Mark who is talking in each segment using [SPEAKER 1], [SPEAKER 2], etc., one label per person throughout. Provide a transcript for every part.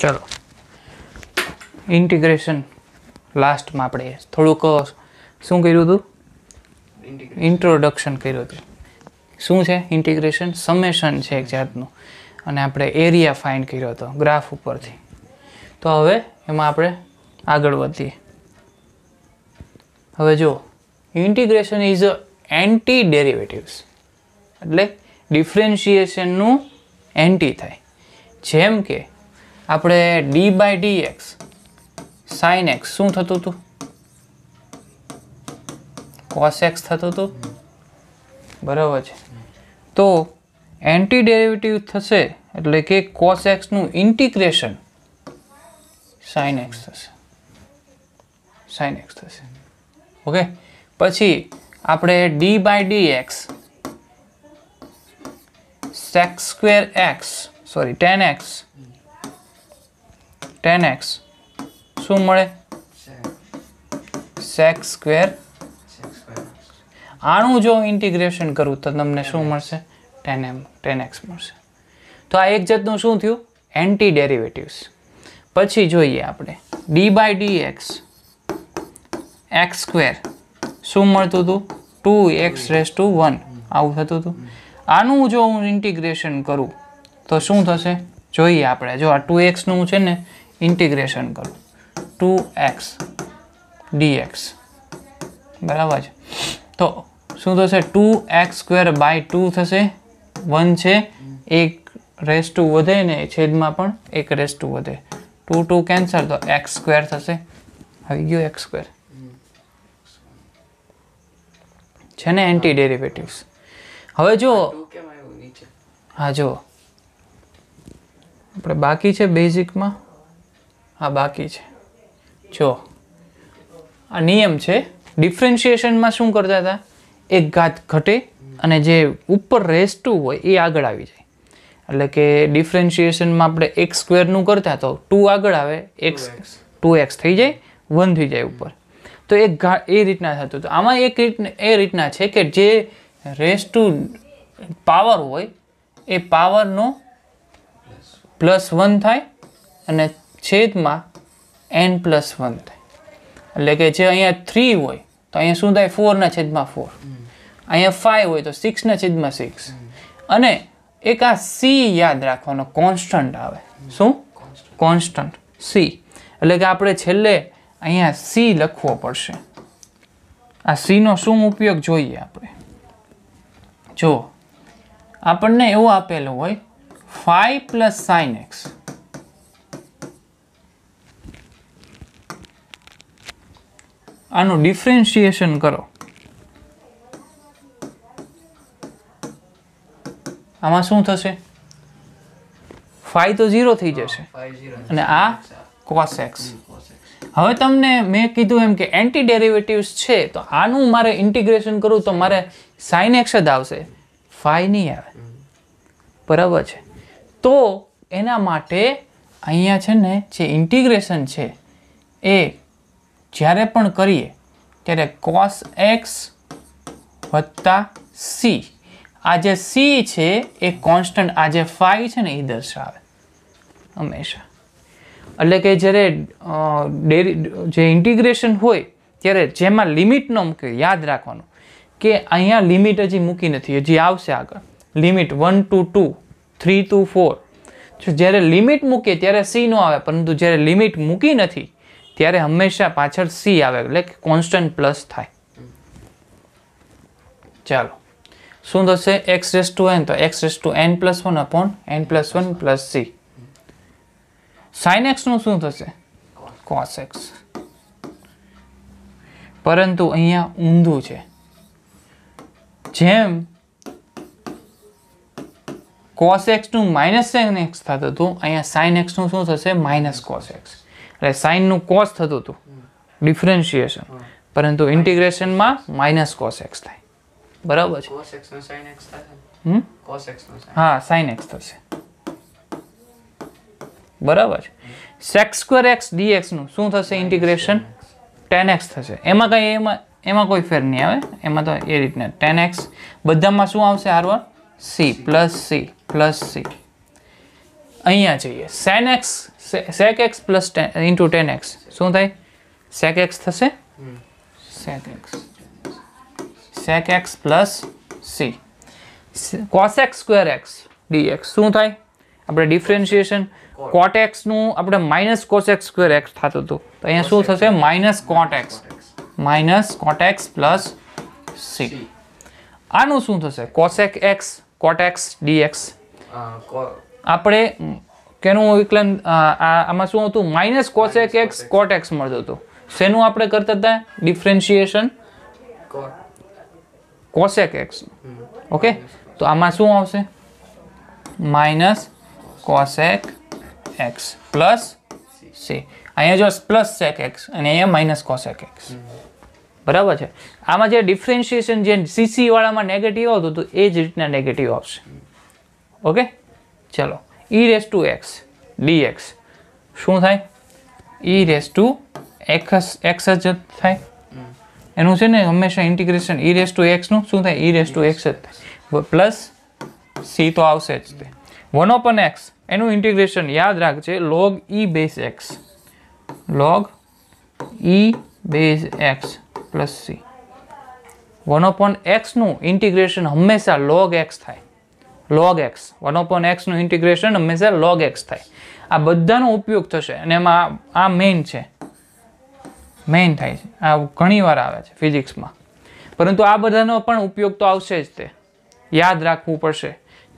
[SPEAKER 1] ચલો ઇન્ટિગ્રેશન લાસ્ટમાં આપણે થોડુંક શું કર્યું હતું ઇન્ટ્રોડક્શન કર્યું હતું શું છે ઇન્ટિગ્રેશન સમેશન છે એક જાતનું અને આપણે એરિયા ફાઇન કર્યો હતો ગ્રાફ ઉપરથી તો હવે એમાં આપણે આગળ વધીએ હવે જો integration is a anti derivatives એટલે ડિફરન્શિએશનનું એન્ટી થાય જેમ કે આપણે d by d x sine x શું થતું હતું કોસ એક્સ થતું હતું બરાબર છે તો એન્ટી ડેરિવેટિવ થશે એટલે કે કોસ એક્સનું ઇન્ટિગ્રેશન સાઇન એક્સ થશે સાઇન એક્સ થશે ઓકે પછી આપણે d by d x sec square x sorry tan x tan x શું મળે સેક્સ સ્ક્વેર આનું જો ઇન્ટિગ્રેશન કરું તો તમને શું મળશે ટેન એમ ટેન એક્સ મળશે તો આ એક જાતનું શું થયું એન્ટી ડેરિવેટિવ્સ પછી જોઈએ આપણે d by d x x square શું મળતું હતું two x raise to one આવું થતું હતું આનું જો હું ઇન્ટિગ્રેશન કરું તો શું થશે જોઈએ આપણે જો આ ટુ એક્સનું છે ને ઇન્ટિગ્રેશન કરું ટુ એક્સ ડીએક્સ બરાબર છે તો શું થશે two x square by two થશે વન છે એક રેસ ટુ વધે ને છેદમાં પણ એક રેસ ટુ વધે ટુ ટુ કેન્સલ તો એક્સ સ્ક્વેર થશે આવી ગયું એક્સ સ્ક્વેર છે ને એન્ટી ડેરિવેટિવ્સ હવે જો હા જો આપણે બાકી છે બેઝિકમાં આ બાકી છે જો આ નિયમ છે ડિફરન્શિએશનમાં શું કરતા હતા એક ઘાત ઘટે અને જે ઉપર રેસ્ટું હોય એ આગળ આવી જાય એટલે કે ડિફરન્શિએશનમાં આપણે એક્સ સ્ક્વેરનું કરતા તો ટુ આગળ આવે એક્સ ટુ એક્સ થઈ જાય વન થઈ જાય ઉપર તો એક એ રીતના થતું તો આમાં એક રીતના એ રીતના છે કે જે રેસ ટુ પાવર હોય એ પાવરનો પ્લસ વન થાય અને છેદમાં એન પ્લસ વન થાય એટલે કે જે અહીંયા થ્રી હોય તો અહીંયા શું થાય ફોરના છેદમાં ફોર અહીંયા ફાઇવ હોય તો સિક્સના છેદમાં સિક્સ અને એક આ સી યાદ રાખવાનો કોન્સ્ટન્ટ આવે શું કોન્સ્ટન્ટ સી એટલે કે આપણે છેલ્લે અહીંયા સી લખવો પડશે આ સીનો શું ઉપયોગ જોઈએ આપણે જો આપણને એવું આપેલું હોય ફાઈવ પ્લસ સાઇન એક્સ આનું ડિફરન્શિએશન કરો આમાં શું થશે ફાઈ તો ઝીરો થઈ જશે અને આ કોસ એક્સ હવે તમને મેં કીધું એમ કે એન્ટી ડેરિવેટિવ્સ છે તો આનું મારે ઇન્ટિગ્રેશન કરવું તો મારે સાઇન એક્સ જ આવશે ફાઈ નહીં આવે બરાબર છે તો એના માટે અહીંયા છે ને જે ઇન્ટિગ્રેશન છે એ જ્યારે પણ કરીએ ત્યારે કોસ એક્સ વત્તા સી આ જે સી છે એ કોન્સ્ટન્ટ આ જે ફાઈ છે ને એ દર્શાવે હંમેશા એટલે કે જ્યારે ડેરી જે ઇન્ટિગ્રેશન હોય ત્યારે જેમાં લિમિટ ન મૂકી યાદ રાખવાનું કે અહીંયા લિમિટ હજી મૂકી નથી હજી આવશે આગળ limit one to two three to four જો જ્યારે લિમિટ મૂકીએ ત્યારે સી ન આવે પરંતુ જ્યારે લિમિટ મૂકી નથી ત્યારે હંમેશા પાછળ સી આવે એટલે કોન્સ્ટન્ટ પ્લસ થાય ચાલો શું થશે એક્સ રેસ ટુ એન તો x raise to n plus one upon n plus one plus c sine એક્સનું શું થશે કોસ એક્સ પરંતુ અહીંયા ઊંધું છે જેમ કોસ એક્સનું માઇનસ સાઇન એક્સ થતું હતું અહીંયા સાઇન એક્સનું શું થશે માઇનસ કોસ એક્સ એટલે સાઇનનું કોસ થતું હતું ડિફરન્શિએશન પરંતુ ઇન્ટિગ્રેશનમાં માઇનસ કોસ એક્સ થાય બરાબર
[SPEAKER 2] છે કોસ એક્સ નો સાઇન એક્સ થશે
[SPEAKER 1] કોસ એક્સ નો હા સાઇન એક્સ થશે બરાબર છે સેક સ્ક્વેર એક્સ ડીએક્સ નું શું થશે ઇન્ટિગ્રેશન ટેન એક્સ થશે એમાં કંઈ એમાં એમાં કોઈ ફેર નહીં આવે એમાં તો એ રીતના ટેન એક્સ બધામાં શું આવશે આર આરવર c plus c plus c અહીંયા જઈએ sec x sec x plus tan into tan x શું થાય સેક એક્સ થશે sec x sec x plus c cosec square x dx શું થાય આપણે ડિફરન્શિએશન કોટ એક્સનું આપણે માઇનસ કોસેક સ્ક્વેર એક્સ થતું હતું તો અહીંયા શું થશે minus cot x minus cot x plus c આનું શું થશે cosec x cot x dx
[SPEAKER 2] આપણે
[SPEAKER 1] કેનું એનું વિકલન આમાં શું હતું minus cosec x cot x મળતું હતું શેનું આપણે કરતા હતા ડિફરન્શિએશન કોસેક એક્સ ઓકે તો આમાં શું આવશે minus cosec x plus c અહીંયા જો પ્લસ સેક એક્સ અને અહીંયા માઇનસ કોસેક એક્સ બરાબર છે આમાં જે ડિફરન્શિએશન જે સીસી વાળામાં નેગેટિવ આવતું હતું એ જ રીતના નેગેટિવ આવશે ઓકે ચલો e raise to x dx શું થાય e raise to x x જ થાય એનું છે ને હંમેશા ઇન્ટિગ્રેશન ઈ રેસ ટુ એક્સનું શું થાય ઈ રેસ ટુ એક્સ જ થાય પ્લસ સી તો આવશે જ તે વન ઓપન એક્સ એનું ઇન્ટિગ્રેશન યાદ રાખજે log e base x log e base x plus c one upon એક્સનું ઇન્ટિગ્રેશન હંમેશા લોગ એક્સ થાય લોગ એક્સ વન ઓપોન એક્સનું ઇન્ટિગ્રેશન હંમેશા લોગ એક્સ થાય આ બધાનો ઉપયોગ થશે અને એમાં આ મેઇન છે મેઇન થાય છે આ ઘણીવાર આવે છે ફિઝિક્સમાં પરંતુ આ બધાનો પણ ઉપયોગ તો આવશે જ તે યાદ રાખવું પડશે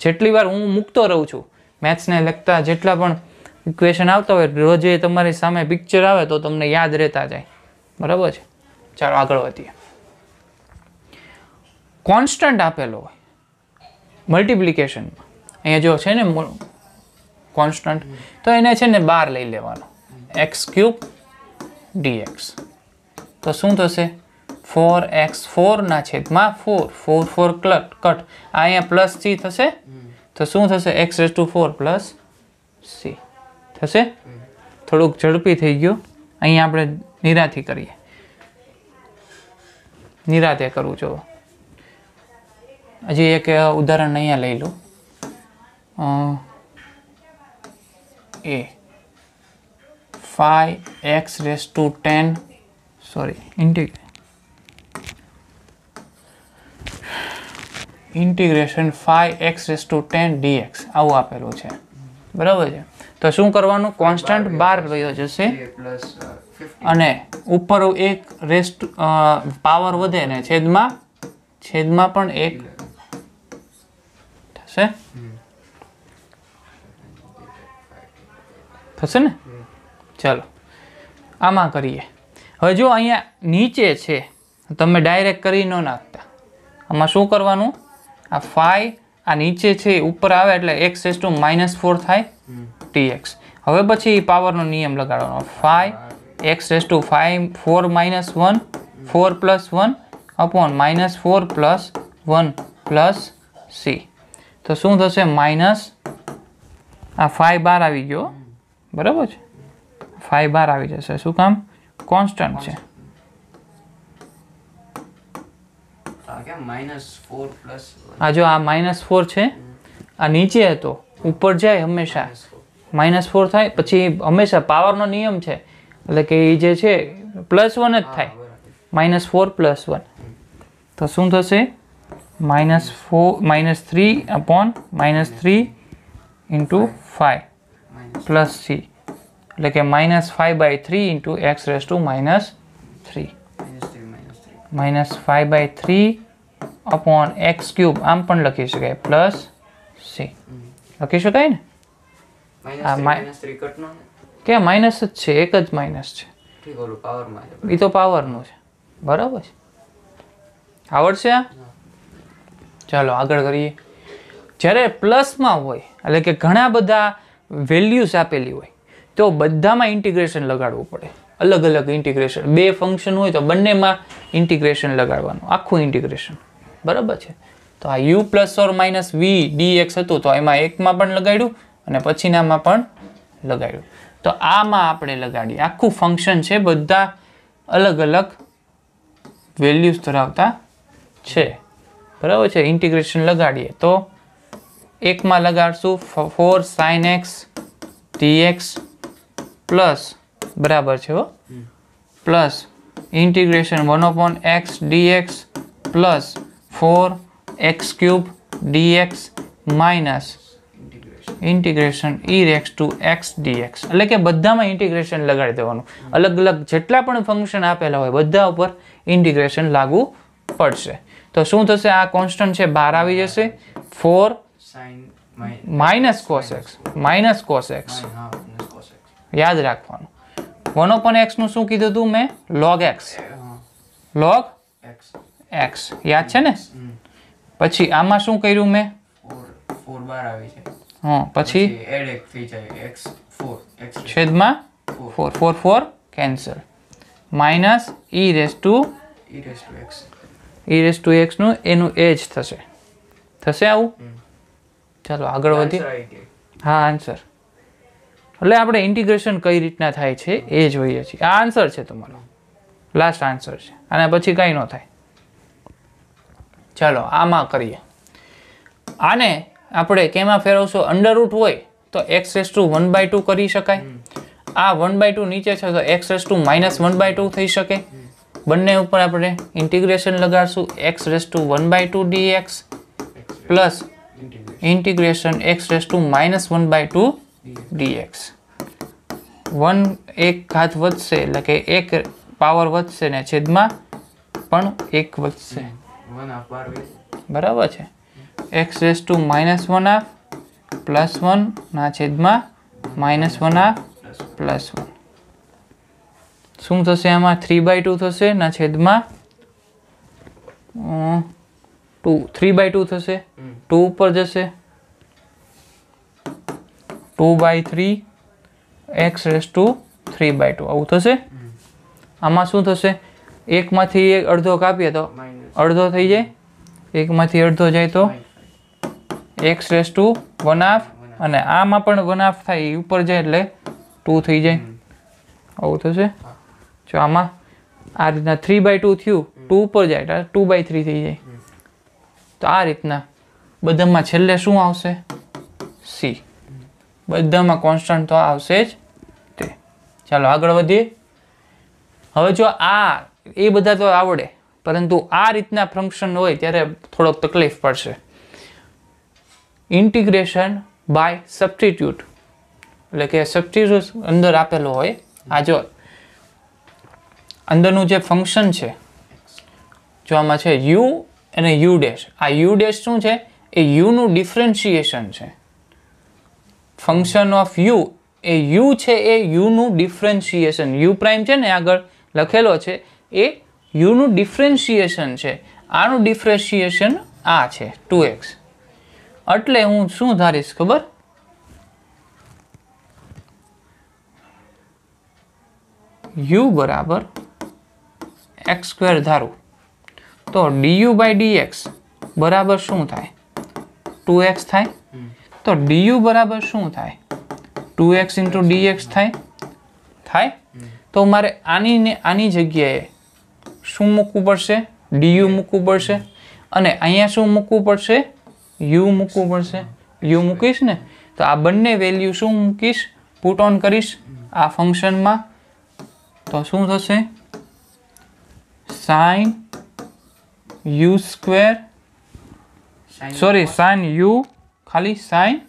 [SPEAKER 1] જેટલી વાર હું મૂકતો રહું છું મેથ્સને લગતા જેટલા પણ ઇક્વેશન આવતા હોય રોજે તમારી સામે પિક્ચર આવે તો તમને યાદ રહેતા જાય બરાબર છે ચાલો આગળ વધીએ કોન્સ્ટન્ટ આપેલો હોય મલ્ટિપ્લિકેશન અહીંયા જો છે ને કોન્સ્ટન્ટ તો એને છે ને બાર લઈ લેવાનો એક્સ ક્યુબ ડીએક્સ તો શું થશે ફોર એક્સ ફોરના છેદમાં ફોર ફોર ફોર ક્લટ કટ આ અહીંયા પ્લસ સી થશે તો શું થશે x raise to four plus c થશે થોડુંક ઝડપી થઈ ગયું અહીંયા આપણે નિરાથી કરીએ નિરાતે કરવું જોઈએ હજી એક ઉદાહરણ અહીંયા લઈ લઉં એ five x raise to ten sorry ઇન્ટિગ્રે integration five x raise to ten dx આવું આપેલું છે બરાબર છે તો શું કરવાનું કોન્સ્ટન્ટ બાર રહ્યો જશે અને ઉપર એક રેસ્ટ પાવર વધે ને છેદમાં છેદમાં પણ એક થશે થશે ને ચાલો આમાં કરીએ હવે જો અહીંયા નીચે છે તમે ડાયરેક્ટ કરી ન નાખતા આમાં શું કરવાનું આ ફાઈ આ નીચે છે ઉપર આવે એટલે એક્સ એસ ટુ માઇનસ ફોર થાય ટી એક્સ હવે પછી પાવરનો નિયમ લગાડવાનો ફાઈ એક્સ એસ to five four minus one four plus one upon minus four plus one plus c તો શું થશે માઇનસ આ ફાઈવ બાર આવી ગયો બરાબર છે ફાઈવ બાર આવી જશે શું કામ કોન્સ્ટન્ટ છે આ જો આ માઇનસ ફોર છે આ નીચે હતો ઉપર જાય હંમેશા માઇનસ ફોર થાય પછી હંમેશા પાવરનો નિયમ છે એટલે કે એ જે છે પ્લસ વન જ થાય માઇનસ ફોર પ્લસ વન તો શું થશે -4 -3 / -3 * 5 + c એટલે કે -5 / 3 * x^-3 -3 -3 -5 / 3 / x^3 આમ પણ લખી શકાય + c લખીશું થાય ને -3 -3 कटનો કે માઈનસ જ છે એક જ માઈનસ છે
[SPEAKER 2] ઠીક કરો પાવર માઈનસ ઈ તો
[SPEAKER 1] પાવરનો છે બરાબર છે આવડશે ચાલો આગળ કરીએ જ્યારે પ્લસમાં હોય એટલે કે ઘણા બધા વેલ્યુઝ આપેલી હોય તો બધામાં ઇન્ટિગ્રેશન લગાડવું પડે અલગ અલગ ઇન્ટિગ્રેશન બે ફંક્શન હોય તો બંનેમાં ઇન્ટિગ્રેશન લગાડવાનું આખું ઇન્ટિગ્રેશન બરાબર છે તો આ u plus or minus v d x હતું તો એમાં એકમાં પણ લગાડ્યું અને પછીનામાં પણ લગાડ્યું તો આમાં આપણે લગાડીએ આખું ફંક્શન છે બધા અલગ અલગ વેલ્યુઝ ધરાવતા છે બરાબર છે ઇન્ટિગ્રેશન લગાડીએ તો એકમાં લગાડશું four sine x dx plus બરાબર છે હો plus integration one upon x dx plus four x cube dx minus integration e raise to x dx એટલે કે બધામાં ઇન્ટિગ્રેશન લગાડી દેવાનું અલગ અલગ જેટલા પણ ફંક્શન આપેલા હોય બધા ઉપર ઇન્ટિગ્રેશન લાગુ પડશે તો શું થશે આ કોન્સ્ટન્ટ છે 12 આવી જશે 4 sin - cos x - cos x હા - cos x યાદ રાખવાનું 1 / x નું શું કીધુંતું મે log x log x x યાદ છે ને પછી આમાં શું કર્યું મે
[SPEAKER 2] 4 4 બાર આવી છે હા પછી એડ એક થઈ જાય x 4 x
[SPEAKER 1] / 4 4 4 cancel - e ^
[SPEAKER 2] e ^ x
[SPEAKER 1] e raise to એક્સનું એનું એ જ થશે થશે આવું ચાલો આગળ વધી હા આન્સર એટલે આપણે ઇન્ટિગ્રેશન કઈ રીતના થાય છે એ જોઈએ છીએ આ આન્સર છે તમારો લાસ્ટ આન્સર છે અને પછી કાંઈ ન થાય ચાલો આમાં કરીએ આને આપણે કેમાં ફેરવશો અંડરરૂટ હોય તો x raise to one by two કરી શકાય આ વન બાય ટુ નીચે છે તો x raise to minus one by two થઈ શકે બંને ઉપર આપણે ઇન્ટિગ્રેશન લગાડશું x raise to one by two dx plus integration x raise to minus one by two dx one એક ઘાત વધશે એટલે કે એક પાવર વધશે ને છેદમાં પણ એક વધશે બરાબર છે x raise to minus one half plus વનના છેદમાં minus one half plus one શું થશે આમાં થ્રી બાય ટુ થશે ના છેદમાં ટુ થ્રી બાય ટુ થશે ટુ ઉપર જશે two by three x raise to three by two આવું થશે આમાં શું થશે એકમાંથી એક અડધો કાપીએ તો અડધો થઈ જાય એકમાંથી અડધો જાય તો x raise to one half અને આમાં પણ વન હાફ થાય ઉપર જાય એટલે ટુ થઈ જાય આવું થશે જો આમાં આ રીતના થ્રી બાય ટુ થયું ટુ ઉપર જાય એટલે ટુ બાય થ્રી થઈ જાય તો આ રીતના બધામાં છેલ્લે શું આવશે સી બધામાં કોન્સ્ટન્ટ તો આવશે જ તે ચાલો આગળ વધીએ હવે જો આ એ બધા તો આવડે પરંતુ આ રીતના ફંક્શન હોય ત્યારે થોડોક તકલીફ પડશે ઇન્ટિગ્રેશન બાય સબસ્ટિટ્યૂટ એટલે કે સબસ્ટિટ્યૂટ અંદર આપેલો હોય આ જો અંદરનું જે ફંક્શન છે જોવામાં છે યુ અને યુ ડેશ આ યુ ડેશ શું છે એ યુનું ડિફરન્શિએશન છે ફંક્શન ઓફ યુ એ યુ છે એ યુનું ડિફરન્શિએશન યુ પ્રાઇમ છે ને આગળ લખેલો છે એ યુનું ડિફરન્શિએશન છે આનું ડિફરન્શિએશન આ છે ટુ એક્સ એટલે હું શું ધારીશ ખબર યુ બરાબર એક્સ સ્ક્વેર ધારું તો ડીયુ બાય ડીએક્સ બરાબર શું થાય ટુ એક્સ થાય તો ડીયુ બરાબર શું થાય ટુ એક્સ ઇન્ટુ ડીએક્સ થાય થાય તો મારે આની ને આની જગ્યાએ શું મૂકવું પડશે ડીયુ મૂકવું પડશે અને અહીંયા શું મૂકવું પડશે યુ મૂકવું પડશે યુ મૂકીશ ને તો આ બંને વેલ્યુ શું મૂકીશ પુટ ઓન કરીશ આ ફંક્શનમાં તો શું થશે sine u square sorry sine u ખાલી સાઇન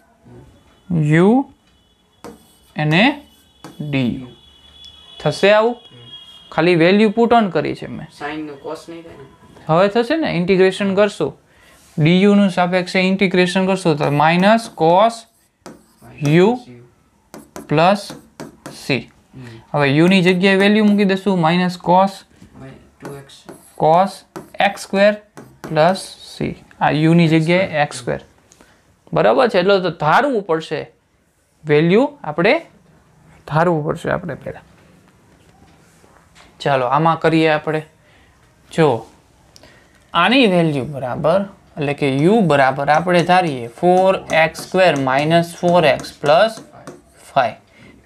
[SPEAKER 1] યુ અને ડી યુ થશે આવું ખાલી વેલ્યુ પુટ ઓન કરી છે મેં હવે થશે ને ઇન્ટિગ્રેશન કરશું ડી યુનું સાપેક્ષે ઇન્ટિગ્રેશન કરશું તો minus cos u plus c હવે યુની જગ્યાએ વેલ્યુ મૂકી દઈશું minus cos cos x square plus c આ યુની જગ્યાએ એક્સ સ્ક્વેર બરાબર છે એટલે તો ધારવું પડશે વેલ્યુ આપણે ધારવું પડશે આપણે પહેલાં ચાલો આમાં કરીએ આપણે જો આની વેલ્યુ બરાબર એટલે કે યુ બરાબર આપણે ધારીએ four x square minus four x plus five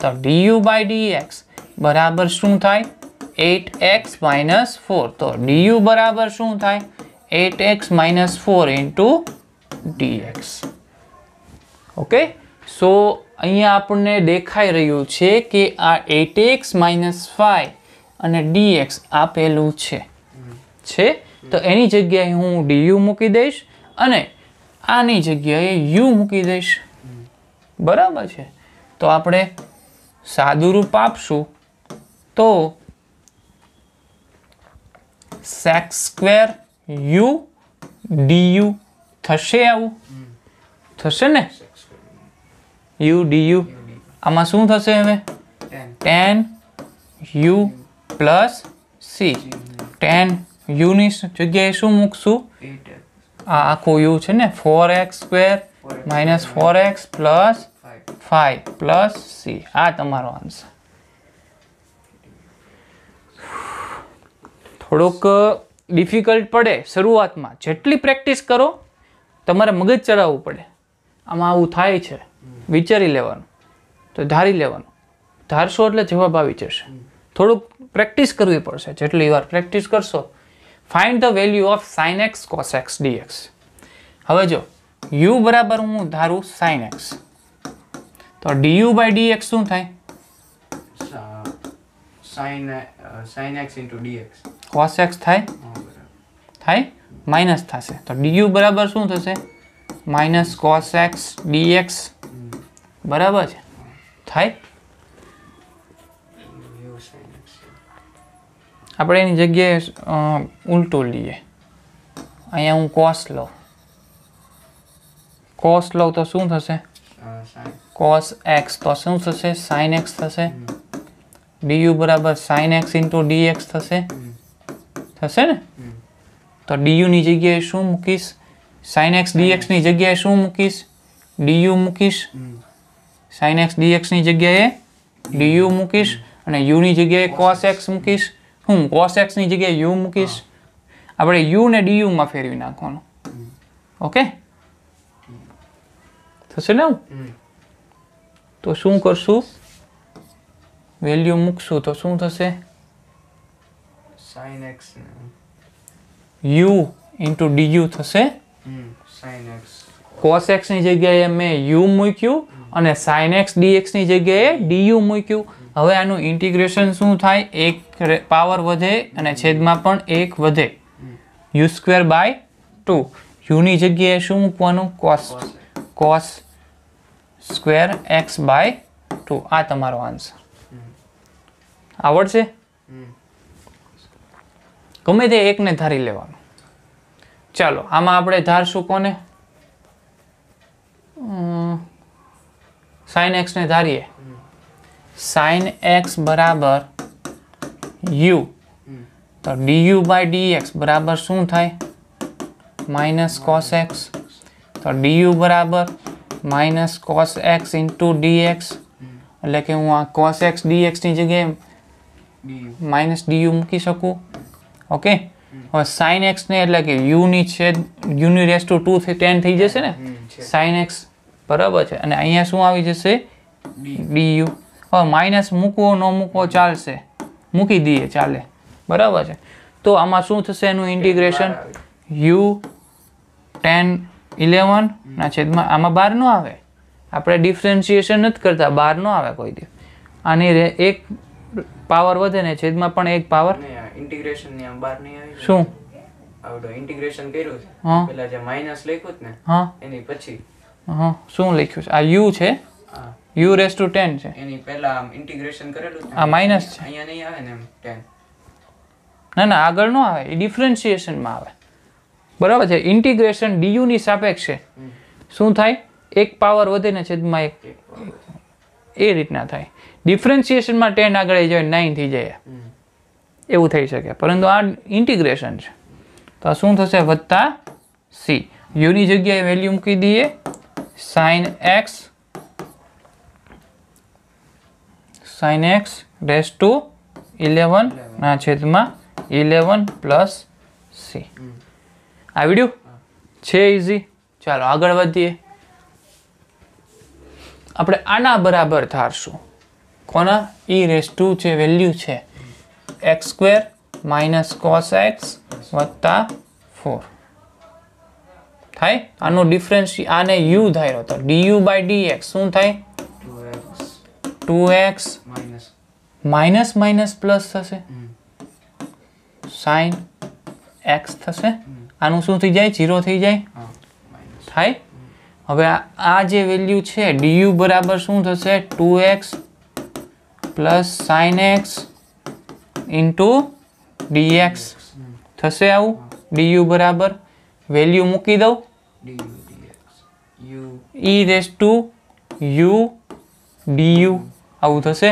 [SPEAKER 1] તો ડીયુ બાય ડીએક્સ બરાબર શું થાય એટ એક્સ માઇનસ ફોર તો ડીયુ બરાબર શું થાય eight x minus four into dx okay so અહીંયા આપણને દેખાઈ રહ્યું છે કે આ એટ એક્સ માઇનસ ફાઈવ અને ડીએક્સ આપેલું છે છે તો એની જગ્યાએ હું ડીયુ મૂકી દઈશ અને આની જગ્યાએ યુ મૂકી દઈશ બરાબર છે તો આપણે રૂપ આપશું તો સેક્સ સ્ક્વેર યુ ડીયુ થશે આવું થશે ને યુ ડીયુ આમાં શું થશે હવે tan u plus c tan યુની જગ્યાએ શું મૂકશું આ આખું યુ છે ને four x square minus four x plus five plus c આ તમારો આન્સર થોડુંક ડિફિકલ્ટ પડે શરૂઆતમાં જેટલી પ્રેક્ટિસ કરો તમારે મગજ ચડાવવું પડે આમાં આવું થાય છે વિચારી લેવાનું તો ધારી લેવાનું ધારશો એટલે જવાબ આવી જશે થોડુંક પ્રેક્ટિસ કરવી પડશે જેટલી વાર પ્રેક્ટિસ કરશો find the value of sine x cos x dx હવે જો યુ બરાબર હું ધારું સાઇન એક્સ તો ડીયુ બાય ડીએક્સ શું થાય
[SPEAKER 2] sine sine x into dx
[SPEAKER 1] cos x થાય થાય માઇનસ થશે તો ડીયુ બરાબર શું થશે માઇનસ કોસ એક્સ ડીએક્સ બરાબર છે થાય આપણે એની જગ્યાએ ઉલટું લઈએ અહીંયા હું કોસ લઉં કોસ લઉં તો શું થશે કોસ એક્સ તો શું થશે સાઇન એક્સ થશે ડીયુ બરાબર સાઇન એક્સ ઇન્ટુ ડીએક્સ થશે થશે ને તો ડીયુની જગ્યાએ શું મૂકીશ સાઇન એક્સ ડીએક્સની જગ્યાએ શું મૂકીશ ડીયુ મૂકીશ સાઇન એક્સ ડીએક્સની જગ્યાએ ડીયુ mm. મૂકીશ અને યુની જગ્યાએ કોસ એક્સ મૂકીશ હું કોસ એક્સની જગ્યાએ યુ મૂકીશ આપણે યુ ને ડીયુમાં ફેરવી નાખવાનું mm. ઓકે થશે ને હું mm. તો શું કરશું વેલ્યુ મૂકશું તો શું થશે sin x ને u into du થશે sin x cos x ની જગ્યાએ મેં u મૂક્યું અને sin x dx ની જગ્યાએ du મૂક્યું હવે આનું ઇન્ટિગ્રેશન શું થાય એક પાવર વધે અને છેદમાં પણ એક વધે યુ સ્ક્વેર બાય ટુ યુની જગ્યાએ શું મૂકવાનું cos cos square x by two આ તમારો આન્સર આવડશે ગમે તે એકને ધારી લેવાનું ચાલો આમાં આપણે ધારશું કોને સાઇન એક્સને ધારીએ સાઇન એક્સ બરાબર યુ તો ડીયુ બાય ડી એક્સ બરાબર શું થાય માઇનસ કોસ એક્સ તો ડીયુ બરાબર minus cos x into d x એટલે કે હું આ કોસ એક્સ ડી એક્સની જગ્યાએ માઇનસ ડીયુ મૂકી શકું ઓકે હવે સાઇન એક્સને એટલે કે યુની છેદ u raise to two ten થઈ જશે ને સાઇન એક્સ બરાબર છે અને અહીંયા શું આવી જશે ડી યુ હવે માઇનસ મૂકવો ન મૂકવો ચાલશે મૂકી દઈએ ચાલે બરાબર છે તો આમાં શું થશે એનું ઇન્ટિગ્રેશન યુ ટેન ઇલેવન ના છેદમાં આમાં બાર ન આવે આપણે ડિફરન્શિએશન નથી કરતા બહાર ન આવે કોઈ દિવસ આની એક પાવર વધે ને છેદમાં પણ એક પાવર
[SPEAKER 2] ઇન્ટિગ્રેશન ની આમ બહાર નહીં આવી શું આવડો ઇન્ટિગ્રેશન કર્યું છે પેલા જે માઇનસ લખ્યું ને એની પછી
[SPEAKER 1] હા શું લખ્યું છે આ યુ છે યુ રેસ ટુ 10 છે
[SPEAKER 2] એની પહેલા આમ ઇન્ટિગ્રેશન
[SPEAKER 1] કરેલું આ માઇનસ છે
[SPEAKER 2] અહીંયા નહીં આવે ને એમ 10
[SPEAKER 1] ના ના આગળ નો આવે એ ડિફરન્શિએશનમાં આવે બરાબર છે ઇન્ટિગ્રેશન ડીયુ ની સાપેક્ષે શું થાય એક પાવર વધે ને છેદમાં એક એ રીતના થાય ડિફરન્શિએશનમાં ટેન આગળ જાય નાઇન થઈ જાય એવું થઈ શકે પરંતુ આ ઇન્ટિગ્રેશન છે તો આ શું થશે વત્તા સી યુની જગ્યાએ વેલ્યુ મૂકી દઈએ સાઇન એક્સ સાઇન એક્સ ડેસ ટુ ઇલેવનના છેદમાં ઇલેવન પ્લસ સી આવડ્યું છે ઇઝી ચાલો આગળ વધીએ આપણે આના બરાબર ધારશું કોના ઈ રેસ ટુ જે વેલ્યુ છે x square minus cos x વત્તા ફોર થાય આનો ડિફરન્સ આને યુ થાય તો ડીયુ બાય ડી એક્સ શું થાય two x minus minus plus થશે સાઇન એક્સ થશે આનું શું થઈ જાય જીરો થઈ જાય થાય હવે આ જે વેલ્યુ છે ડીયુ બરાબર શું થશે two x plus sine x into dx થશે આવું ડીયુ બરાબર વેલ્યુ મૂકી દઉં e raise to u d u આવું થશે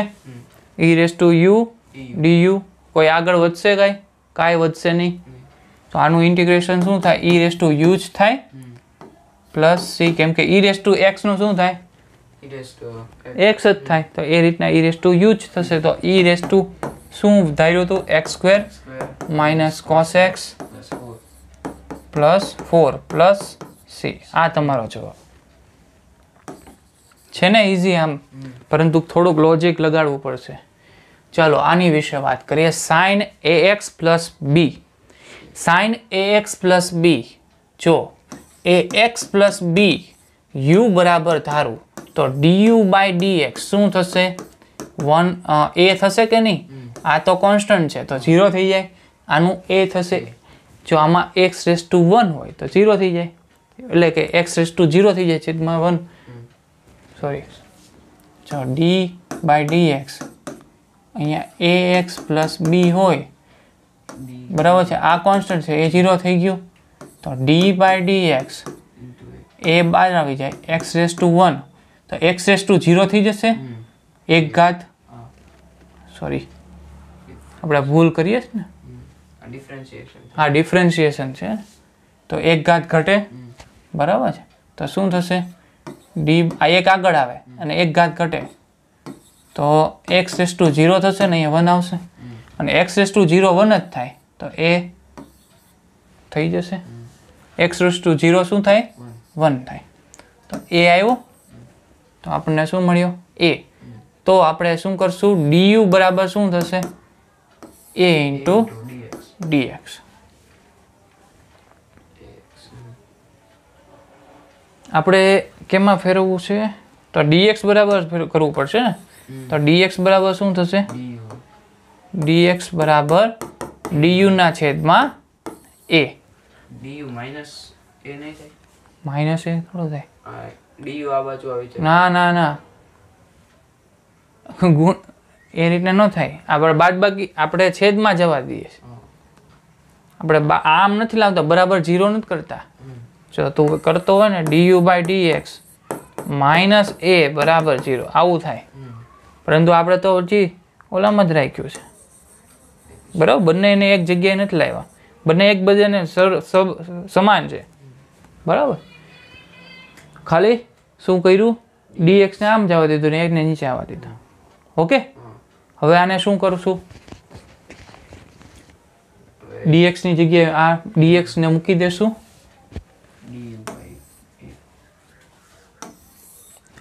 [SPEAKER 1] e raise to u d u કોઈ આગળ વધશે કાંઈ કાંઈ વધશે નહીં તો આનું ઇન્ટિગ્રેશન શું થાય ઈ રેસ ટુ યુ જ થાય પ્લસ સી કેમ કે ઈ રેસ ટુ એક્સનું શું થાય
[SPEAKER 2] એક્સ
[SPEAKER 1] e જ થાય તો એ રીતના ઈ રેસ ટુ યુ જ થશે તો ઈ રેસ ટુ શું ધાર્યું હતું x square minus cos x plus four plus c આ તમારો જવાબ છે ને ઇઝી આમ પરંતુ થોડુંક લોજિક લગાડવું પડશે ચાલો આની વિશે વાત કરીએ sine a x plus b sine a x plus b જો a x plus b u બરાબર ધારું તો ડીયુ બાય ડી એક્સ શું થશે વન એ થશે કે નહીં આ તો કોન્સ્ટન્ટ છે તો ઝીરો થઈ જાય આનું એ થશે જો આમાં એક્સ રેસ ટુ વન હોય તો ઝીરો થઈ જાય એટલે કે એક્સ રેસ ટુ ઝીરો થઈ જાય છેદમાં વન સોરી જો ડી બાય ડી એક્સ અહીંયા એ એક્સ પ્લસ બી હોય બરાબર છે આ કોન્સ્ટન્ટ છે એ ઝીરો થઈ ગયું તો d by d x a બહાર આવી જાય એક્સ રેસ ટુ વન તો એક્સ રેસ ટુ ઝીરો થઈ જશે એક ઘાત સોરી આપણે ભૂલ કરીએ છીએ ને હા ડિફરન્શિએશન છે તો એક ઘાત ઘટે બરાબર છે તો શું થશે ડી આ એક આગળ આવે અને એક ઘાત ઘટે તો એક્સ એસ ટુ ઝીરો થશે ને અહીંયા વન આવશે અને એક્સ એસ ટુ ઝીરો વન જ થાય તો એ થઈ જશે એક્સ એસ ટુ ઝીરો શું થાય વન થાય તો એ આવ્યો તો આપણને શું મળ્યો એ તો આપણે શું કરશું ડીયુ બરાબર શું થશે એ ઇન્ટુ ડીએક્સ આપણે કેમાં ફેરવવું છે તો ડીએક્સ બરાબર કરવું પડશે ને તો ડીએક્સ બરાબર શું થશે ડીએક્સ બરાબર ડીયુના છેદમાં એ
[SPEAKER 2] ડીયુ માઇનસ એ નહીં થાય
[SPEAKER 1] માઇનસ એ થોડો થાય
[SPEAKER 2] ડીયુ આ બાજુ આવી જાય ના
[SPEAKER 1] ના ના ગુણ એ રીતે ન થાય આપણે બાદ બાકી આપણે છેદમાં જવા દઈએ આપણે આમ નથી લાવતા બરાબર ઝીરો નથી કરતા જો તું કરતો હોય ને d u by d x minus a બરાબર ઝીરો આવું થાય પરંતુ આપણે તો હજી ઓલામાં જ રાખ્યું છે બરાબર બંનેને એક જગ્યાએ નથી લાવ્યા બંને એક સર સબ સમાન છે બરાબર ખાલી શું કર્યું ડી એક્સને આમ જવા દીધું ને એકને નીચે આવવા દીધું ઓકે હવે આને શું કરું છું ડીએક્સની જગ્યાએ આ ને મૂકી દેશું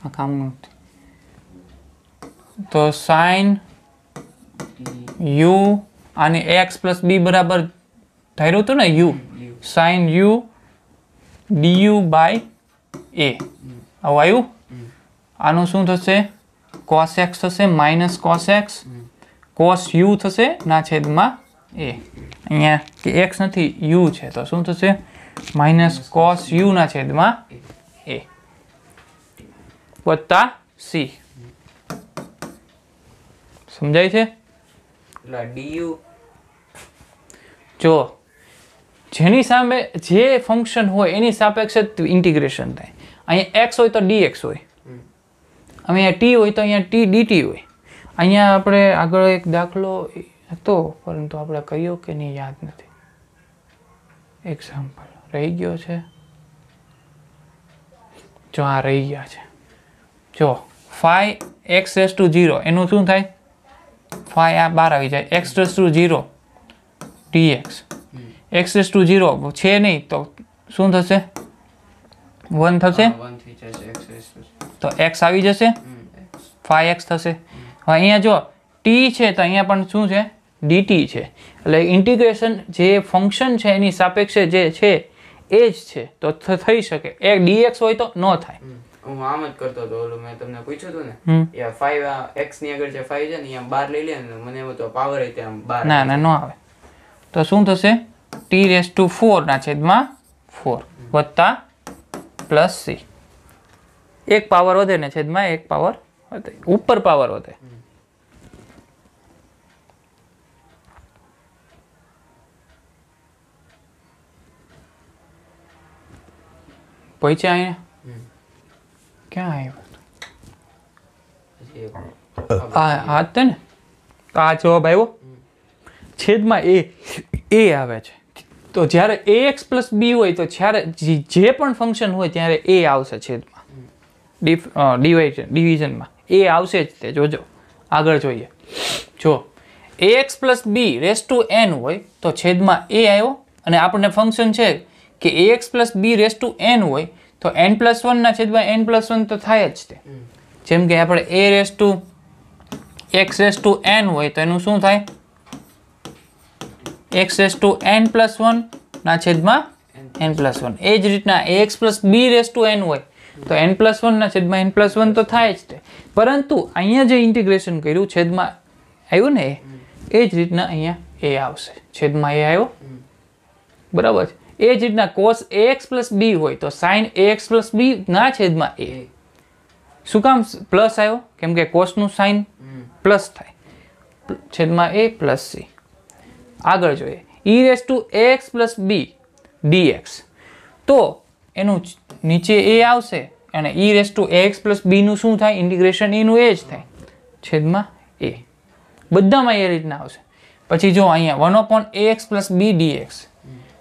[SPEAKER 1] આ કામ નથી તો સાઇન યુ અને એક્સ પ્લસ બી બરાબર ધાર્યું હતું ને u sine u d u by a આવું આવ્યું આનું શું થશે કોસ એક્સ થશે minus cos x cos u થશે ના છેદમાં એ અહીંયા કે એક્સ નથી યુ છે તો શું થશે માઇનસ કોસ યુના છેદમાં એ વત્તા સી સમજાય છે જો જેની સામે જે ફંક્શન હોય એની સાપેક્ષે ઇન્ટિગ્રેશન થાય અહીંયા એક્સ હોય તો ડીએક્સ હોય અહીંયા ટી હોય તો અહીંયા ટી ડીટી હોય અહીંયા આપણે આગળ એક દાખલો હતો પરંતુ આપણે કહ્યું કે નહીં યાદ નથી એક્ઝામ્પલ રહી ગયો છે જો આ રહી ગયા છે જો ફાઈ એક્સ એસ ટુ ઝીરો એનું શું થાય ફાઈ આ બહાર આવી જાય x raise to zero t x raise to zero છે નહીં તો શું થશે વન થશે તો એક્સ આવી જશે ફાઈ એક્સ થશે હવે અહીંયા જો ટી છે તો અહીંયા પણ શું છે ડીટી છે એટલે ઇન્ટિગ્રેશન જે ફંક્શન છે એની સાપેક્ષે જે છે એ જ છે તો થઈ શકે એ ડીએક્સ હોય તો ન થાય
[SPEAKER 2] હું આમ જ કરતો હતો ઓલું મેં તમને પૂછ્યું હતું ને યા ફાઈવ એક્સ ની આગળ જે ફાઈવ છે ને અહીંયા બાર લઈ લે ને મને એવું તો પાવર હોય ત્યાં બાર
[SPEAKER 1] ના ના ન આવે તો શું થશે ટી રેસ ટુ ફોરના છેદમાં ફોર વત્તા પ્લસ સી એક પાવર વધે ને છેદમાં એક પાવર વધે ઉપર પાવર વધે પહોંચ્યા અહીંયા ક્યાં આવ્યો આ તે ને આ જવાબ આવ્યો છેદમાં એ એ આવે છે તો જ્યારે એ એક્સ પ્લસ બી હોય તો જ્યારે જે પણ ફંક્શન હોય ત્યારે એ આવશે છેદ ડિફ ડિવાઇઝન ડિવિઝનમાં એ આવશે જ તે જોજો આગળ જોઈએ જો a x plus b raise to n હોય તો છેદમાં એ આવ્યો અને આપણને ફંક્શન છે કે a x plus b raise to n હોય તો એન પ્લસ વનના છેદમાં એન પ્લસ વન તો થાય જ તે જેમ કે આપણે a raise to x raise to n હોય તો એનું શું થાય x raise to n plus વનના છેદમાં એન પ્લસ વન એ જ રીતના a x plus b raise to n હોય તો એન પ્લસ વનના છેદમાં એન પ્લસ વન તો થાય જ તે પરંતુ અહીંયા જે ઇન્ટિગ્રેશન કર્યું છેદમાં આવ્યું ને એ જ રીતના અહીંયા એ આવશે છેદમાં એ આવ્યો બરાબર એ જ રીતના cos a x plus b હોય તો sine a x plus b ના છેદમાં એ શું કામ પ્લસ આવ્યો કેમ કે કોસનું સાઇન પ્લસ થાય છેદમાં એ પ્લસ સી આગળ જોઈએ e raise to x plus b d x તો એનું નીચે એ આવશે અને e raise to x plus બીનું શું થાય ઇન્ટિગ્રેશન એનું e એ જ થાય છેદમાં એ બધામાં એ રીતના આવશે પછી જો અહીંયા one upon a x plus b d x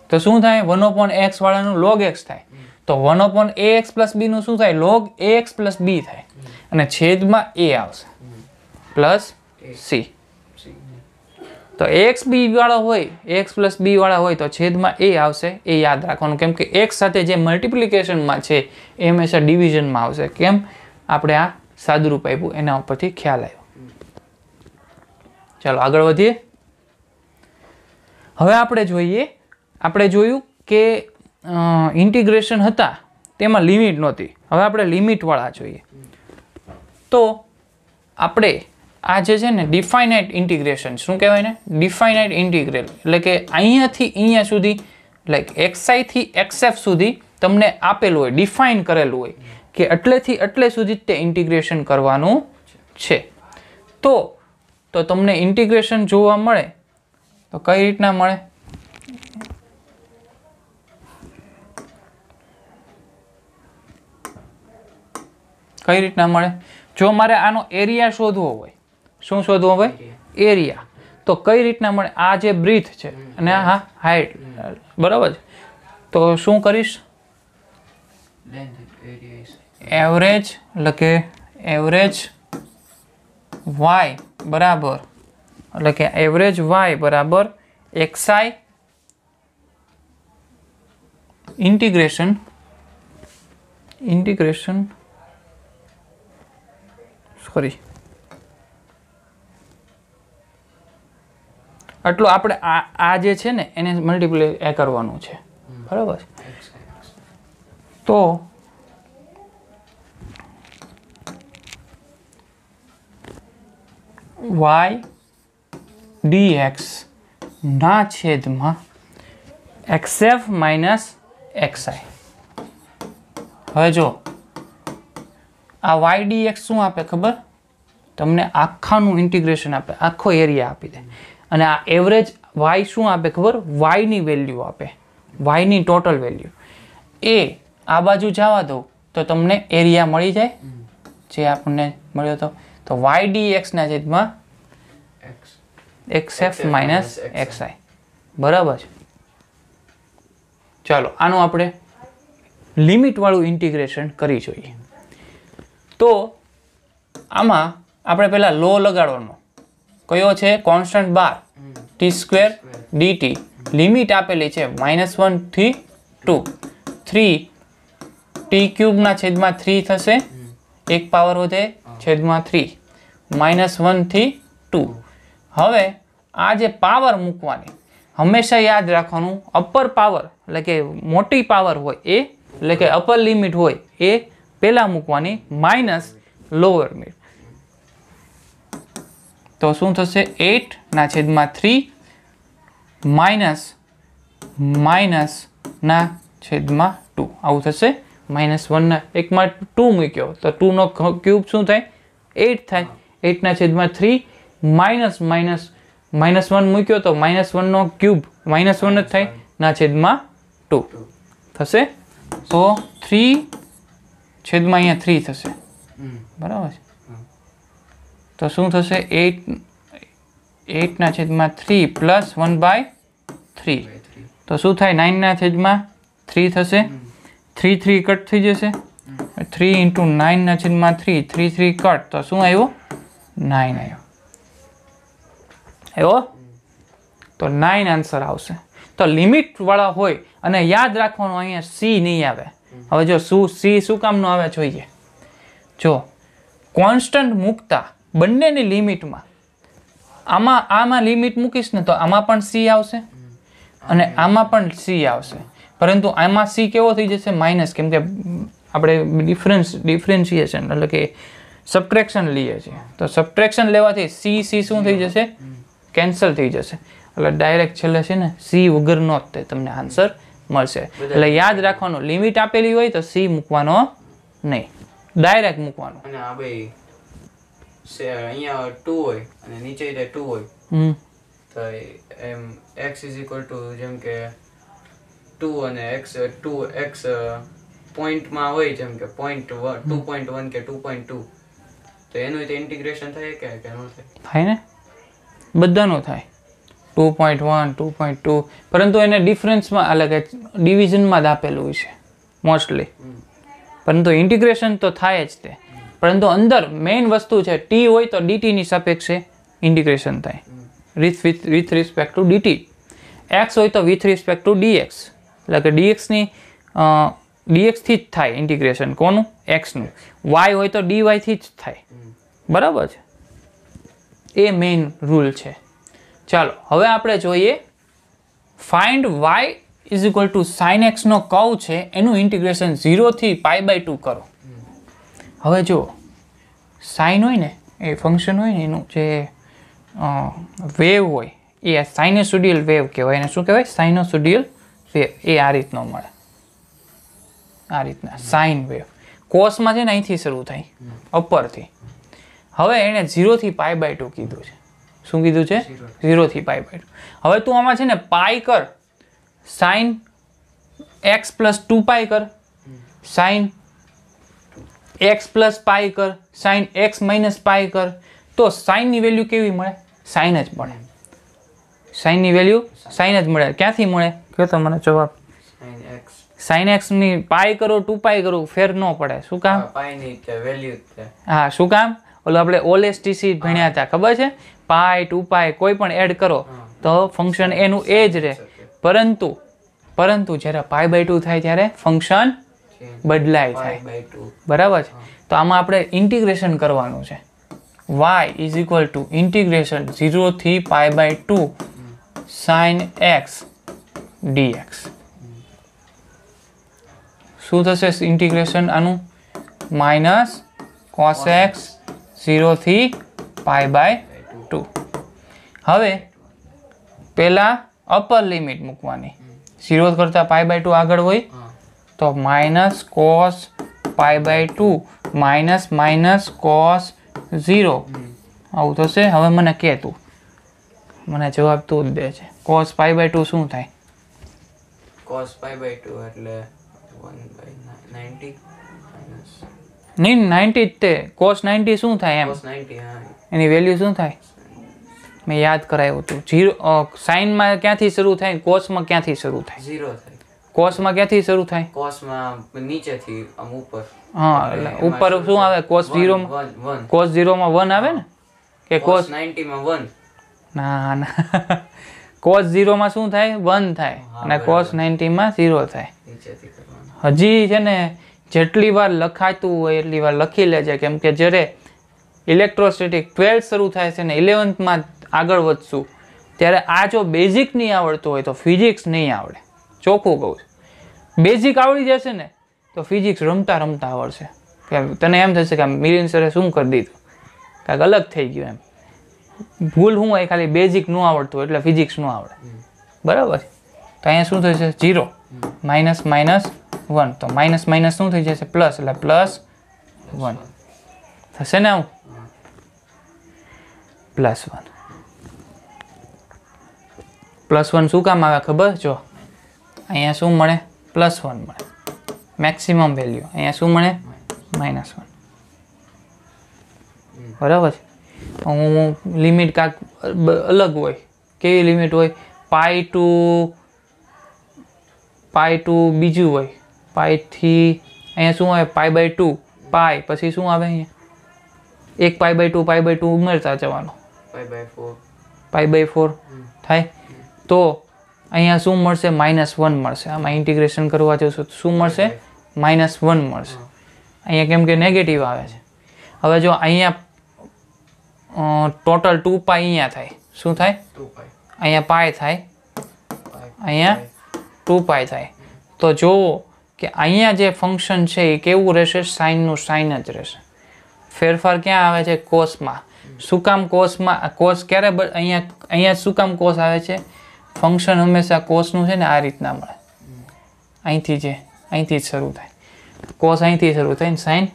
[SPEAKER 1] તો શું થાય વન ઓપોન એક્સ વાળાનું લોગ એક્સ થાય તો one upon a x plus બીનું શું થાય log a x plus b થાય અને છેદમાં એ આવશે પ્લસ સી તો એક્સ બીવાળો હોય એક્સ પ્લસ બીવાળા હોય તો છેદમાં એ આવશે એ યાદ રાખવાનું કેમ કે એક્સ સાથે જે મલ્ટિપ્લિકેશનમાં છે એ હંમેશા ડિવિઝનમાં આવશે કેમ આપણે આ સાદુરૂપ આપ્યું એના ઉપરથી ખ્યાલ આવ્યો ચાલો આગળ વધીએ હવે આપણે જોઈએ આપણે જોયું કે ઇન્ટિગ્રેશન હતા તેમાં લિમિટ નહોતી હવે આપણે લિમિટવાળા જોઈએ તો આપણે આ જે છે ને ડિફાઇનાઇટ ઇન્ટિગ્રેશન શું કહેવાય ને ડિફાઇનાઇટ ઇન્ટિગ્રેલ એટલે કે અહીંયાથી અહીંયા સુધી લાઈક એક્સઆઈથી એક્સએફ સુધી તમને આપેલું હોય ડિફાઇન કરેલું હોય કે એટલેથી એટલે સુધી તે ઇન્ટિગ્રેશન કરવાનું છે તો તો તમને ઇન્ટિગ્રેશન જોવા મળે તો કઈ રીતના મળે કઈ રીતના મળે જો મારે આનો એરિયા શોધવો હોય શું શોધવું ભાઈ એરિયા તો કઈ રીતના મળે આ જે બ્રીથ છે અને હા હાઈટ બરાબર છે તો શું કરીશ એવરેજ એટલે કે એવરેજ વાય બરાબર એટલે કે એવરેજ વાય બરાબર એક્સાઈ ઇન્ટિગ્રેશન ઇન્ટિગ્રેશન સોરી આટલું આપણે આ જે છે ને એને મલ્ટીપ્લે એ કરવાનું છે બરાબર તો વાય ડીએક્સ ના છેદમાં એક્સએફ માઇનસ એક્સઆઈ હવે જો આ વાય ડીએક્સ શું આપે ખબર તમને આખાનું ઇન્ટિગ્રેશન આપે આખો એરિયા આપી દે અને આ એવરેજ વાય શું આપે ખબર વાયની વેલ્યુ આપે વાયની ટોટલ વેલ્યુ એ આ બાજુ જવા દઉં તો તમને એરિયા મળી જાય જે આપણને મળ્યો હતો તો વાય ડી એક્સના છેદમાં x f minus x i બરાબર છે ચાલો આનું આપણે લિમિટવાળું ઇન્ટિગ્રેશન કરી જોઈએ તો આમાં આપણે પહેલાં લો લગાડવાનો કયો છે કોન્સ્ટન્ટ બાર ટી સ્ક્વેર ડીટી લિમિટ આપેલી છે માઇનસ વનથી ટુ થ્રી ટી ક્યુબના છેદમાં થ્રી થશે એક પાવર વધે છેદમાં થ્રી માઇનસ વનથી ટુ હવે આ જે પાવર મૂકવાની હંમેશા યાદ રાખવાનું અપર પાવર એટલે કે મોટી પાવર હોય એ એટલે કે અપર લિમિટ હોય એ પહેલાં મૂકવાની માઇનસ લોઅર લિમિટ તો શું થશે એટના છેદમાં થ્રી માઇનસ માઇનસના છેદમાં ટુ આવું થશે માઇનસ વનના એકમાં ટુ મૂક્યો તો ટુનો ક્યુબ શું થાય એટ થાય એટના છેદમાં three minus minus minus one મૂક્યો તો માઇનસ વનનો ક્યુબ માઇનસ વન જ થાય ના છેદમાં ટુ થશે તો થ્રી છેદમાં અહીંયા થ્રી થશે બરાબર છે તો શું થશે એટ એટ ના છેદમાં three plus one by three તો શું થાય નાઇનના છેદમાં થ્રી થશે થ્રી થ્રી કટ થઈ જશે થ્રી ઇન્ટુ નાઇનના છેદમાં થ્રી થ્રી થ્રી કટ તો શું આવ્યું નાઇન આવ્યો આવ્યો તો નાઇન આન્સર આવશે તો લિમિટવાળા હોય અને યાદ રાખવાનું અહીંયા સી નહીં આવે હવે જો શું સી શું કામનું આવે જોઈએ જો કોન્સ્ટન્ટ મૂકતા બંનેની લિમિટમાં આમાં આમાં લિમિટ મૂકીશ ને તો આમાં પણ સી આવશે અને આમાં પણ સી આવશે પરંતુ આમાં સી કેવો થઈ જશે માઇનસ કેમ કે આપણે ડિફરન્સ ડિફરન્શિએશન એટલે કે સબટ્રેક્શન લઈએ છીએ તો સબટ્રેક્શન લેવાથી સી સી શું થઈ જશે કેન્સલ થઈ જશે એટલે ડાયરેક્ટ છેલ્લે છે ને સી વગરનો જ તે તમને આન્સર મળશે એટલે યાદ રાખવાનું લિમિટ આપેલી હોય તો સી મૂકવાનો નહીં ડાયરેક્ટ
[SPEAKER 2] મૂકવાનું અહીંયા ટુ હોય અને નીચે રીતે ટુ હોય તો એમ એક્સ ઇઝ ઇક્વલ ટુ જેમ કે ટુ અને એક્સ ટુ એક્સ પોઈન્ટમાં હોય જેમ કે પોઈન્ટ ટુ પોઈન્ટ વન કે ટુ પોઈન્ટ ટુ તો એનું રીતે ઇન્ટિગ્રેશન થાય કે કે ન થાય
[SPEAKER 1] થાય ને બધાનું થાય two point one two point two પરંતુ એને ડિફરન્સમાં અલગ ડિવિઝનમાં જ આપેલું હોય છે મોસ્ટલી પરંતુ ઇન્ટિગ્રેશન તો થાય જ તે પરંતુ અંદર મેઇન વસ્તુ છે ટી હોય તો ડીટીની સાપેક્ષે ઇન્ટિગ્રેશન થાય with with with respect to d t x હોય તો વિથ રિસ્પેક્ટ ટુ ડીએક્સ એટલે કે ડીએક્સની ડીએક્સથી જ થાય ઇન્ટિગ્રેશન કોનું એક્સનું વાય હોય તો ડીવાયથી જ થાય બરાબર છે એ મેઇન રૂલ છે ચાલો હવે આપણે જોઈએ find y is equal to sine એક્સનો કવ છે એનું ઇન્ટિગ્રેશન ઝીરોથી પાય બાય ટુ કરો હવે જો સાઇન હોય ને એ ફંક્શન હોય ને એનું જે વેવ હોય એ આ સાઇનોસોડિયલ વેવ કહેવાય એને શું કહેવાય સાઇનોસોડિયલ વેવ એ આ રીતનો મળે આ રીતના સાઇન વેવ કોસમાં છે ને અહીંથી શરૂ થાય અપરથી હવે એણે ઝીરોથી પાય બાય ટુ કીધું છે શું કીધું છે ઝીરોથી પાય બાય ટુ હવે તું આમાં છે ને પાય કર sine x plus two pi કર સાઇન એક્સ પ્લસ પાય કર સાઇન એક્સ માઇનસ પાય કર તો સાઇનની વેલ્યુ કેવી મળે સાઇન જ મળે સાઇનની વેલ્યુ સાઇન જ મળે ક્યાંથી મળે કહો તમને જવાબ સાઇન એક્સની પાય કરો ટુ પાય કરો ફેર ન પડે શું કામ વેલ્યુ હા શું કામ ઓલું આપણે ઓલેસ્ટીસી ભણ્યા હતા ખબર છે પાય ટુ પાય કોઈ પણ એડ કરો તો ફંક્શન એનું એ જ રહે પરંતુ પરંતુ જ્યારે પાય બાય ટુ થાય ત્યારે ફંક્શન બદલાય થાય બરાબર છે તો આમાં આપણે ઇન્ટિગ્રેશન કરવાનું છે y is equal to integration ઝીરોથી pi by two sine x dx શું થશે ઇન્ટિગ્રેશન આનું માઇનસ કોસ એક્સ ઝીરોથી પાય બાય ટુ હવે પહેલાં અપર લિમિટ મૂકવાની ઝીરો કરતાં પાય બાય ટુ આગળ હોય તો minus cos pi by two minus minus cos zero આવું થશે હવે મને કે તું મને જવાબ તું જ દે છે કોસ પાય બાય ટુ શું થાય
[SPEAKER 2] કોસ પાય બાય ટુ એટલે
[SPEAKER 1] નહીં નાઇન્ટી જ તે કોસ નાઇન્ટી શું થાય એમ એની વેલ્યુ શું થાય મેં યાદ કરાવ્યું હતું જીરો સાઇનમાં ક્યાંથી શરૂ થાય કોસમાં ક્યાંથી શરૂ થાય ઝીરો થાય કોષમાં ક્યાંથી શરૂ થાય
[SPEAKER 2] કોષમાં નીચેથી આમ ઉપર હા ઉપર શું આવે કોષ 0 માં
[SPEAKER 1] કોષ 0 માં 1 આવે ને કે કોષ
[SPEAKER 2] 90 માં 1
[SPEAKER 1] ના ના કોષ 0 માં શું થાય 1 થાય અને કોષ 90 માં 0
[SPEAKER 2] થાય
[SPEAKER 1] હજી છે ને જેટલી વાર લખાતું હોય એટલી વાર લખી લેજે કેમ કે જ્યારે ઇલેક્ટ્રોસ્ટેટિક ટ્વેલ્થ શરૂ થાય છે ને ઇલેવન્થમાં આગળ વધશું ત્યારે આ જો બેઝિક નહીં આવડતું હોય તો ફિઝિક્સ નહીં આવડે ચોખ્ખું કહું છું બેઝિક આવડી જશે ને તો ફિઝિક્સ રમતા રમતા આવડશે કે તને એમ થશે કે મિલિન સરે શું કરી દીધું કાંઈક અલગ થઈ ગયું એમ ભૂલ હું હોય ખાલી બેઝિક ન આવડતું એટલે ફિઝિક્સ ન આવડે બરાબર તો અહીંયા શું થશે જીરો માઇનસ માઇનસ વન તો માઇનસ માઇનસ શું થઈ જશે પ્લસ એટલે પ્લસ વન થશે ને આવું પ્લસ વન પ્લસ વન શું કામ આવે ખબર જો અહીંયા શું મળે પ્લસ વન મળે મેક્સિમમ વેલ્યુ અહીંયા શું મળે માઇનસ વન બરાબર છે હું લિમિટ કાંક અલગ હોય કેવી લિમિટ હોય પાઈ ટુ પાઈ ટુ બીજું હોય પાઈથી અહીંયા શું આવે પાઈ બાય ટુ પાઈ પછી શું આવે અહીંયા એક pi by two pi by two ઉમેરતા જવાનો pi by four pi by four થાય તો અહીંયા શું મળશે માઇનસ વન મળશે આમાં ઇન્ટિગ્રેશન કરવા જશો તો શું મળશે માઇનસ વન મળશે અહીંયા કેમ કે નેગેટિવ આવે છે હવે જો અહીંયા ટોટલ ટુ પાય અહીંયા થાય શું થાય અહીંયા પાય થાય અહીંયા ટુ પાય થાય તો જુઓ કે અહીંયા જે ફંક્શન છે એ કેવું રહેશે સાઇનનું સાઇન જ રહેશે ફેરફાર ક્યાં આવે છે કોસમાં શું કામ કોસમાં કોસ ક્યારે અહીંયા અહીંયા શું કામ કોસ આવે છે ફંક્શન હંમેશા કોસનું છે ને આ રીતના મળે અહીંથી જે અહીંથી જ શરૂ થાય કોસ અહીંથી શરૂ થાય ને સાઇન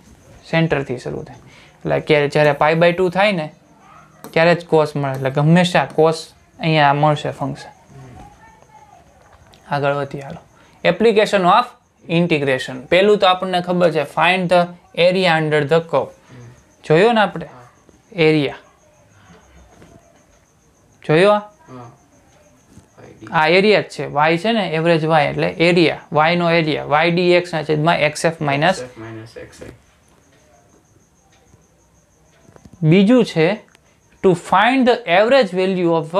[SPEAKER 1] સેન્ટરથી શરૂ થાય એટલે ક્યારે જ્યારે પાઈ બાય ટુ થાય ને ત્યારે જ કોસ મળે એટલે હંમેશા કોસ અહીંયા મળશે ફંક્શન આગળ વધી હાલો એપ્લિકેશન ઓફ ઇન્ટિગ્રેશન પહેલું તો આપણને ખબર છે find the area under the curve જોયો ને આપણે એરિયા જોયો આ આ એરિયા છે વાય છે ને એવરેજ વાય એટલે એરિયા વાયનો એરિયા વાય ડી એક્સના છેદમાં એક્સ એફ માઇનસ બીજું છે to find the average value of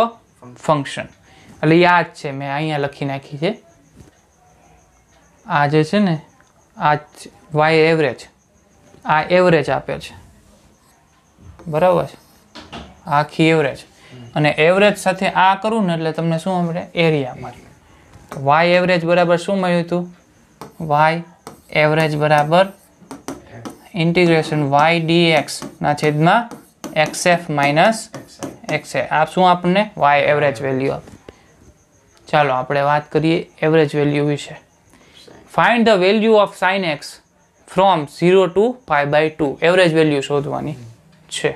[SPEAKER 1] function એટલે યાદ છે મેં અહીંયા લખી નાખી છે આ જે છે ને આ વાય એવરેજ આ એવરેજ આપે છે બરાબર છે આખી એવરેજ અને એવરેજ સાથે આ કરું ને એટલે તમને શું મળે એરિયા મળે વાય એવરેજ બરાબર શું મળ્યું હતું વાય એવરેજ બરાબર ઇન્ટિગ્રેશન વાય ડી એક્સના છેદમાં એક્સ એફ માઇનસ એક્સએ આ શું આપણને વાય એવરેજ વેલ્યુ આપે ચાલો આપણે વાત કરીએ એવરેજ વેલ્યુ વિશે find the value of sine x from zero to five by two average value શોધવાની છે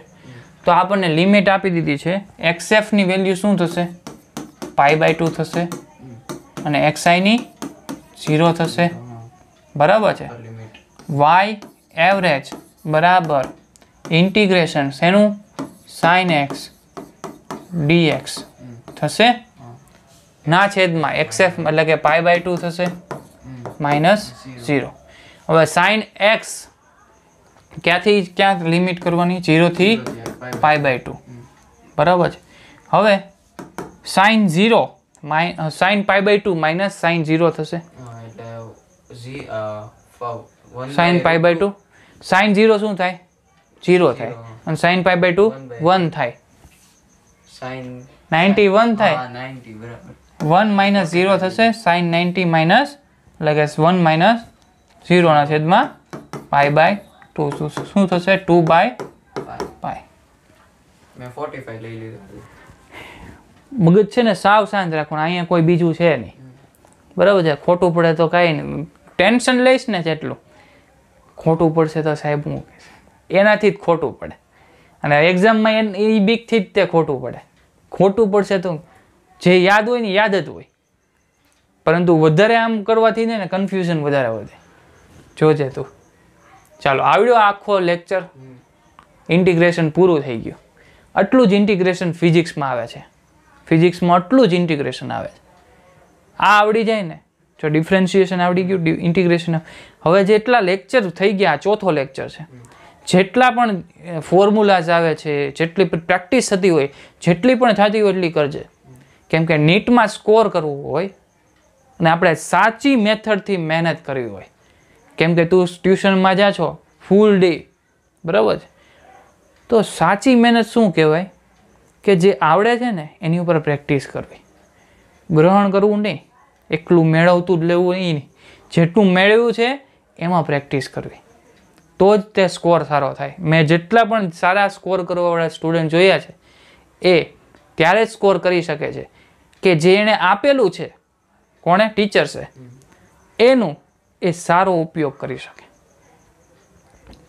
[SPEAKER 1] તો આપણને લિમિટ આપી દીધી છે એક્સએફની વેલ્યુ શું થશે પાઈ બાય ટુ થશે અને એક્સઆઈની ઝીરો થશે બરાબર છે વાય એવરેજ બરાબર ઇન્ટિગ્રેશન શેનું સાઇન એક્સ ડીએક્સ થશે ના છેદમાં એક્સએફ એટલે કે પાઈ બાય ટુ થશે માઇનસ ઝીરો હવે સાઇન એક્સ ક્યાંથી ક્યાં લિમિટ કરવાની ઝીરોથી પાઈ બાય ટુ બરાબર છે હવે સાઇન ઝીરો માઇ sine pi by two minus sine zero થશે sine pi by two sine zero શું થાય ઝીરો થાય અને sine pi by two one થાય સાઇન નાઇન્ટી વન થાય વન માઇનસ ઝીરો થશે સાઇન નાઇન્ટી માઇનસ એટલે કે વન માઇનસ ઝીરોના છેદમાં પાઈ બાય તો શું થશે ટુ બાય પાય
[SPEAKER 2] મેં ફોર્ટી ફાઈવ લઈ લીધું
[SPEAKER 1] મગજ છે ને સાવ શાંત રાખવાનું અહીંયા કોઈ બીજું છે નહીં બરાબર છે ખોટું પડે તો કાંઈ નહીં ટેન્શન લઈશ ને જેટલું ખોટું પડશે તો સાહેબ હું એનાથી જ ખોટું પડે અને એક્ઝામમાં એ બીકથી જ તે ખોટું પડે ખોટું પડશે તો જે યાદ હોય ને યાદ જ હોય પરંતુ વધારે આમ કરવાથી ને કન્ફ્યુઝન વધારે વધે જોજે તું ચાલો આવડ્યો આખો લેક્ચર ઇન્ટિગ્રેશન પૂરું થઈ ગયું આટલું જ ઇન્ટિગ્રેશન ફિઝિક્સમાં આવે છે ફિઝિક્સમાં આટલું જ ઇન્ટિગ્રેશન આવે છે આ આવડી જાય ને જો ડિફરન્શિએશન આવડી ગયું ઇન્ટિગ્રેશન હવે જેટલા લેક્ચર થઈ ગયા ચોથો લેક્ચર છે જેટલા પણ ફોર્મ્યુલાઝ આવે છે જેટલી પણ પ્રેક્ટિસ થતી હોય જેટલી પણ થતી હોય એટલી કરજે કેમ કે નીટમાં સ્કોર કરવું હોય અને આપણે સાચી મેથડથી મહેનત કરવી હોય કેમ કે તું ટ્યુશનમાં જા છો ફૂલ ડે બરાબર છે તો સાચી મહેનત શું કહેવાય કે જે આવડે છે ને એની ઉપર પ્રેક્ટિસ કરવી ગ્રહણ કરવું નહીં એકલું મેળવતું જ લેવું નહીં નહીં જેટલું મેળવ્યું છે એમાં પ્રેક્ટિસ કરવી તો જ તે સ્કોર સારો થાય મેં જેટલા પણ સારા સ્કોર કરવાવાળા સ્ટુડન્ટ જોયા છે એ ત્યારે જ સ્કોર કરી શકે છે કે જે એણે આપેલું છે કોણે ટીચર્સે એનું એ સારો ઉપયોગ કરી શકે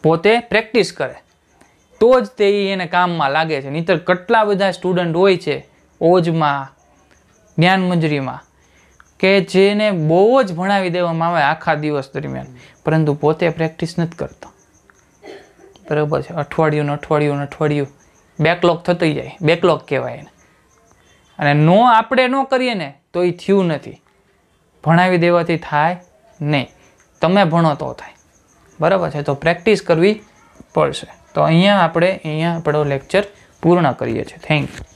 [SPEAKER 1] પોતે પ્રેક્ટિસ કરે તો જ તે એને કામમાં લાગે છે નહીતર કેટલા બધા સ્ટુડન્ટ હોય છે ઓજમાં જ્ઞાનમંજરીમાં કે જેને બહુ જ ભણાવી દેવામાં આવે આખા દિવસ દરમિયાન પરંતુ પોતે પ્રેક્ટિસ નથી કરતો બરાબર છે અઠવાડિયું અઠવાડિયું અઠવાડિયું બેકલોગ થતી જાય બેકલોગ કહેવાય એને અને નો આપણે ન કરીએ ને તો એ થયું નથી ભણાવી દેવાથી થાય નહીં તમે ભણો તો થાય બરાબર છે તો પ્રેક્ટિસ કરવી પડશે તો અહીંયા આપણે અહીંયા આપણો લેક્ચર પૂર્ણ કરીએ છીએ થેન્ક યુ